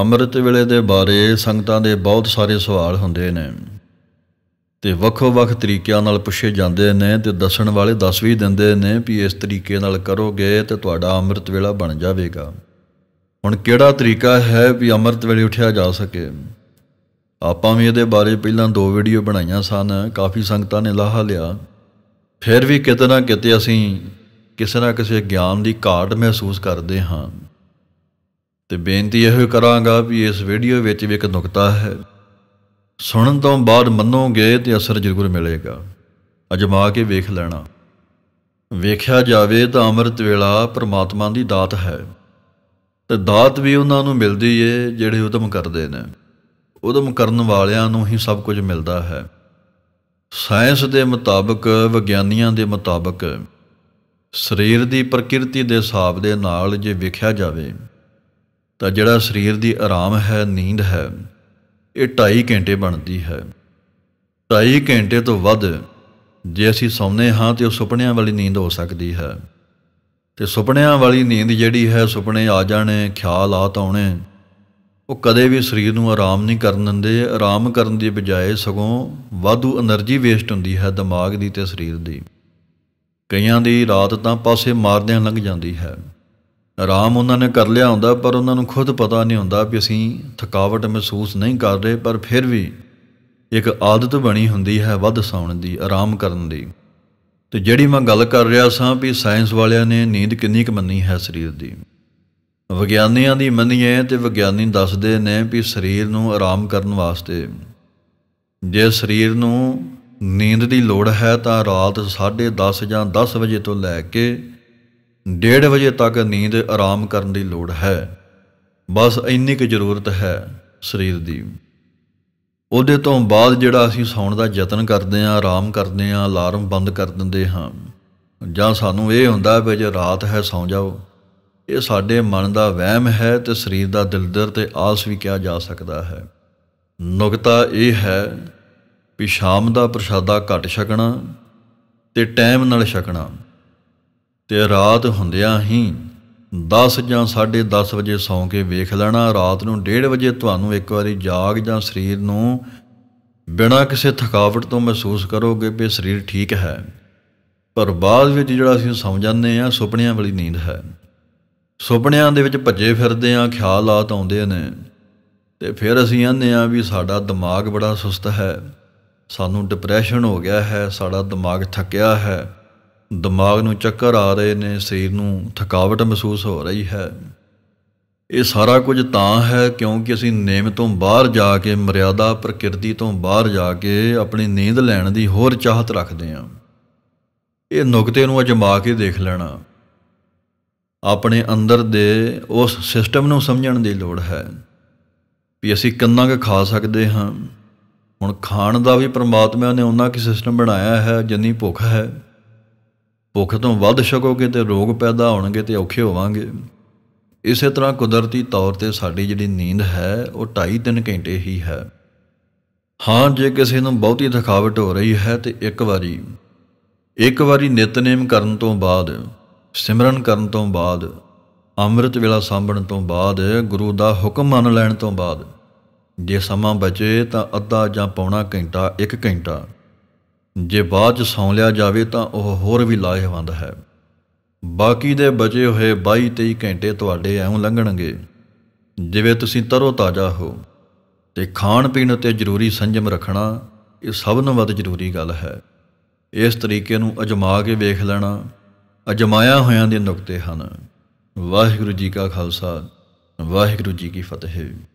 ਅੰਮ੍ਰਿਤ ਵੇਲੇ ਦੇ ਬਾਰੇ ਸੰਗਤਾਂ ਦੇ ਬਹੁਤ ਸਾਰੇ ਸਵਾਲ ਹੁੰਦੇ ਨੇ ਤੇ ਵੱਖੋ-ਵੱਖ ਤਰੀਕਿਆਂ ਨਾਲ ਪੁੱਛੇ ਜਾਂਦੇ ਨੇ ਤੇ ਦੱਸਣ ਵਾਲੇ ਦੱਸ ਵੀ ਦਿੰਦੇ ਨੇ ਵੀ ਇਸ ਤਰੀਕੇ ਨਾਲ ਕਰੋਗੇ ਤੇ ਤੁਹਾਡਾ ਅੰਮ੍ਰਿਤ ਵੇਲਾ ਬਣ ਜਾਵੇਗਾ ਹੁਣ ਕਿਹੜਾ ਤਰੀਕਾ ਹੈ ਵੀ ਅੰਮ੍ਰਿਤ ਵੇਲੇ ਉਠਿਆ ਜਾ ਸਕੇ ਆਪਾਂ ਵੀ ਇਹਦੇ ਬਾਰੇ ਪਹਿਲਾਂ ਦੋ ਵੀਡੀਓ ਬਣਾਈਆਂ ਸਨ ਕਾਫੀ ਸੰਗਤਾਂ ਨੇ ਲਾਹਾ ਲਿਆ ਫਿਰ ਵੀ ਕਿਤੇ ਨਾ ਕਿਤੇ ਅਸੀਂ ਕਿਸੇ ਨਾ ਕਿਸੇ ਗਿਆਨ ਦੀ ਘਾਟ ਮਹਿਸੂਸ ਕਰਦੇ ਹਾਂ ਤੇ ਬੇਨਤੀ ਇਹੋ ਕਰਾਂਗਾ ਵੀ ਇਸ ਵੀਡੀਓ ਵਿੱਚ ਵੀ ਇੱਕ ਨੁਕਤਾ ਹੈ ਸੁਣਨ ਤੋਂ ਬਾਅਦ ਮੰਨੋਗੇ ਤੇ ਅਸਰ ਜ਼ਰੂਰ ਮਿਲੇਗਾ ਅਜਮਾ ਕੇ ਵੇਖ ਲੈਣਾ ਵੇਖਿਆ ਜਾਵੇ ਤਾਂ ਅੰਮ੍ਰਿਤ ਵੇਲਾ ਪ੍ਰਮਾਤਮਾ ਦੀ ਦਾਤ ਹੈ ਤੇ ਦਾਤ ਵੀ ਉਹਨਾਂ ਨੂੰ ਮਿਲਦੀ ਏ ਜਿਹੜੇ ਉਦਮ ਕਰਦੇ ਨੇ ਉਦਮ ਕਰਨ ਵਾਲਿਆਂ ਨੂੰ ਹੀ ਸਭ ਕੁਝ ਮਿਲਦਾ ਹੈ ਸਾਇੰਸ ਦੇ ਮੁਤਾਬਕ ਵਿਗਿਆਨੀਆਂ ਦੇ ਮੁਤਾਬਕ ਸਰੀਰ ਦੀ ਪ੍ਰਕਿਰਤੀ ਦੇ ਹਿਸਾਬ ਦੇ ਨਾਲ ਜੇ ਵੇਖਿਆ ਜਾਵੇ ਤਾਂ ਜਿਹੜਾ ਸਰੀਰ ਦੀ ਆਰਾਮ ਹੈ ਨੀਂਦ ਹੈ ਇਹ 2.5 ਘੰਟੇ ਬਣਦੀ ਹੈ 2.5 ਘੰਟੇ ਤੋਂ ਵੱਧ ਜੇ ਅਸੀਂ ਸੌਂਦੇ ਹਾਂ ਤੇ ਉਹ ਸੁਪਨਿਆਂ ਵਾਲੀ ਨੀਂਦ ਹੋ ਸਕਦੀ ਹੈ ਤੇ ਸੁਪਨਿਆਂ ਵਾਲੀ ਨੀਂਦ ਜਿਹੜੀ ਹੈ ਸੁਪਨੇ ਆ ਜਾਣੇ ਖਿਆਲ ਆਤ ਆਉਣੇ ਉਹ ਕਦੇ ਵੀ ਸਰੀਰ ਨੂੰ ਆਰਾਮ ਨਹੀਂ ਕਰਨ ਦਿੰਦੇ ਆਰਾਮ ਕਰਨ ਦੀ ਬਜਾਏ ਸਗੋਂ ਵਾਧੂ એનર્ਜੀ ਵੇਸਟ ਹੁੰਦੀ ਹੈ ਦਿਮਾਗ ਦੀ ਤੇ ਸਰੀਰ ਦੀ ਕਈਆਂ ਦੀ ਰਾਤ ਤਾਂ ਪਾਸੇ ਮਾਰਦਿਆਂ ਲੰਘ ਜਾਂਦੀ ਹੈ ਆਰਾਮ ਉਹਨਾਂ ਨੇ ਕਰ ਲਿਆ ਹੁੰਦਾ ਪਰ ਉਹਨਾਂ ਨੂੰ ਖੁਦ ਪਤਾ ਨਹੀਂ ਹੁੰਦਾ ਕਿ ਅਸੀਂ ਥਕਾਵਟ ਮਹਿਸੂਸ ਨਹੀਂ ਕਰ ਰਹੇ ਪਰ ਫਿਰ ਵੀ ਇੱਕ ਆਦਤ ਬਣੀ ਹੁੰਦੀ ਹੈ ਵੱਧ ਸੌਣ ਦੀ ਆਰਾਮ ਕਰਨ ਦੀ ਤੇ ਜਿਹੜੀ ਮੈਂ ਗੱਲ ਕਰ ਰਿਹਾ ਸਾਂ ਵੀ ਸਾਇੰਸ ਵਾਲਿਆਂ ਨੇ ਨੀਂਦ ਕਿੰਨੀ ਕੁ ਮੰਨੀ ਹੈ ਸਰੀਰ ਦੀ ਵਿਗਿਆਨੀਆਂ ਦੀ ਮੰਨੀਏ ਤੇ ਵਿਗਿਆਨੀ ਦੱਸਦੇ ਨੇ ਵੀ ਸਰੀਰ ਨੂੰ ਆਰਾਮ ਕਰਨ ਵਾਸਤੇ ਜੇ ਸਰੀਰ ਨੂੰ ਨੀਂਦ ਦੀ ਲੋੜ ਹੈ ਤਾਂ ਰਾਤ 10:30 ਜਾਂ 10 ਵਜੇ ਤੋਂ ਲੈ ਕੇ ਡੇਢ ਵਜੇ ਤੱਕ ਨੀਂਦ ਆਰਾਮ ਕਰਨ ਦੀ ਲੋੜ ਹੈ ਬਸ ਇੰਨੀ ਕੁ ਜ਼ਰੂਰਤ ਹੈ ਸਰੀਰ ਦੀ ਉਹਦੇ ਤੋਂ ਬਾਅਦ ਜਿਹੜਾ ਅਸੀਂ ਸੌਣ ਦਾ ਯਤਨ ਕਰਦੇ ਆਂ ਆਰਾਮ ਕਰਦੇ ਆਂ ਅਲਾਰਮ ਬੰਦ ਕਰ ਦਿੰਦੇ ਹਾਂ ਜਾਂ ਸਾਨੂੰ ਇਹ ਹੁੰਦਾ ਵੀ ਜੇ ਰਾਤ ਹੈ ਸੌਂ ਜਾਓ ਇਹ ਸਾਡੇ ਮਨ ਦਾ ਵਹਿਮ ਹੈ ਤੇ ਸਰੀਰ ਦਾ ਦਿਲਦਰ ਤੇ ਆਸ ਵੀ ਕਿਹਾ ਜਾ ਸਕਦਾ ਹੈ ਨੁਕਤਾ ਇਹ ਹੈ ਵੀ ਸ਼ਾਮ ਦਾ ਪ੍ਰਸ਼ਾਦਾ ਘਟ ਛਕਣਾ ਤੇ ਟਾਈਮ ਨਾਲ ਛਕਣਾ ਤੇ ਰਾਤ ਹੁੰਦਿਆਂ ਹੀ 10 ਜਾਂ 10:30 ਵਜੇ ਸੌਂ ਕੇ ਵੇਖ ਲੈਣਾ ਰਾਤ ਨੂੰ 1:30 ਵਜੇ ਤੁਹਾਨੂੰ ਇੱਕ ਵਾਰੀ ਜਾਗ ਜਾਂ ਸਰੀਰ ਨੂੰ ਬਿਨਾਂ ਕਿਸੇ ਥਕਾਵਟ ਤੋਂ ਮਹਿਸੂਸ ਕਰੋਗੇ ਕਿ ਸਰੀਰ ਠੀਕ ਹੈ ਪਰ ਬਾਅਦ ਵਿੱਚ ਜਿਹੜਾ ਅਸੀਂ ਸੌਂ ਜਾਂਦੇ ਆ ਸੁਪਨਿਆਂ ਵਾਲੀ ਨੀਂਦ ਹੈ ਸੁਪਨਿਆਂ ਦੇ ਵਿੱਚ ਭੱਜੇ ਫਿਰਦੇ ਆ ਆਤ ਆਉਂਦੇ ਨੇ ਤੇ ਫਿਰ ਅਸੀਂ ਆਨੇ ਆ ਵੀ ਸਾਡਾ ਦਿਮਾਗ ਬੜਾ ਸੁਸਤ ਹੈ ਸਾਨੂੰ ਡਿਪਰੈਸ਼ਨ ਹੋ ਗਿਆ ਹੈ ਸਾਡਾ ਦਿਮਾਗ ਥੱਕਿਆ ਹੈ ਦਿਮਾਗ ਨੂੰ ਚੱਕਰ ਆ ਰਹੇ ਨੇ ਸਰੀਰ ਨੂੰ ਥਕਾਵਟ ਮਹਿਸੂਸ ਹੋ ਰਹੀ ਹੈ ਇਹ ਸਾਰਾ ਕੁਝ ਤਾਂ ਹੈ ਕਿਉਂਕਿ ਅਸੀਂ ਨੇਮ ਤੋਂ ਬਾਹਰ ਜਾ ਕੇ ਮਰਿਆਦਾ ਪ੍ਰਕਿਰਤੀ ਤੋਂ ਬਾਹਰ ਜਾ ਕੇ ਆਪਣੀ ਨੀਂਦ ਲੈਣ ਦੀ ਹੋਰ ਚਾਹਤ ਰੱਖਦੇ ਹਾਂ ਇਹ ਨੁਕਤੇ ਨੂੰ ਅਜਮਾ ਕੇ ਦੇਖ ਲੈਣਾ ਆਪਣੇ ਅੰਦਰ ਦੇ ਉਸ ਸਿਸਟਮ ਨੂੰ ਸਮਝਣ ਦੀ ਲੋੜ ਹੈ ਵੀ ਅਸੀਂ ਕਿੰਨਾ ਕੁ ਖਾ ਸਕਦੇ ਹਾਂ ਹੁਣ ਖਾਣ ਦਾ ਵੀ ਪ੍ਰਮਾਤਮਾ ਨੇ ਉਹਨਾਂ ਕੀ ਸਿਸਟਮ ਬਣਾਇਆ ਹੈ ਜਿੰਨੀ ਭੁੱਖ ਹੈ ਭੁੱਖ ਤੋਂ ਵੱਧ ਛਕੋਗੇ ਤੇ ਰੋਗ ਪੈਦਾ ਹੋਣਗੇ ਤੇ ਔਖੇ ਹੋਵਾਂਗੇ ਇਸੇ ਤਰ੍ਹਾਂ ਕੁਦਰਤੀ ਤੌਰ ਤੇ ਸਾਡੀ ਜਿਹੜੀ ਨੀਂਦ ਹੈ ਉਹ 2.5-3 ਘੰਟੇ ਹੀ ਹੈ ਹਾਂ ਜੇ ਕਿਸੇ ਨੂੰ ਬਹੁਤੀ ਥਕਾਵਟ ਹੋ ਰਹੀ ਹੈ ਤੇ ਇੱਕ ਵਾਰੀ ਇੱਕ ਵਾਰੀ ਨਿਤਨੇਮ ਕਰਨ ਤੋਂ ਬਾਅਦ ਸਿਮਰਨ ਕਰਨ ਤੋਂ ਬਾਅਦ ਅੰਮ੍ਰਿਤ ਵੇਲਾ ਸਾਂਭਣ ਤੋਂ ਬਾਅਦ ਗੁਰੂ ਦਾ ਹੁਕਮ ਮੰਨ ਲੈਣ ਤੋਂ ਬਾਅਦ ਜੇ ਸਮਾਂ ਬਚੇ ਤਾਂ ਅੱਧਾ ਜਾਂ ਪੌਣਾ ਘੰਟਾ 1 ਘੰਟਾ ਜੇ ਬਾਅਦ ਚ ਸੌਂ ਲਿਆ ਜਾਵੇ ਤਾਂ ਉਹ ਹੋਰ ਵੀ ਲਾਹੇਵੰਦ ਹੈ ਬਾਕੀ ਦੇ ਬਚੇ ਹੋਏ 22 23 ਘੰਟੇ ਤੁਹਾਡੇ ਐਉਂ ਲੰਘਣਗੇ ਜਿਵੇਂ ਤੁਸੀਂ ਤਰੋ ਤਾਜ਼ਾ ਹੋ ਤੇ ਖਾਣ ਪੀਣ ਉਤੇ ਜ਼ਰੂਰੀ ਸੰਜਮ ਰੱਖਣਾ ਇਹ ਸਭ ਤੋਂ ਵੱਧ ਜ਼ਰੂਰੀ ਗੱਲ ਹੈ ਇਸ ਤਰੀਕੇ ਨੂੰ ਅਜਮਾ ਕੇ ਵੇਖ ਲੈਣਾ ਅਜਮਾਇਆ ਹੋਿਆਂ ਦੇ ਨੁਕਤੇ ਹਨ ਵਾਹਿਗੁਰੂ ਜੀ ਕਾ ਖਾਲਸਾ ਵਾਹਿਗੁਰੂ ਜੀ ਕੀ ਫਤਿਹ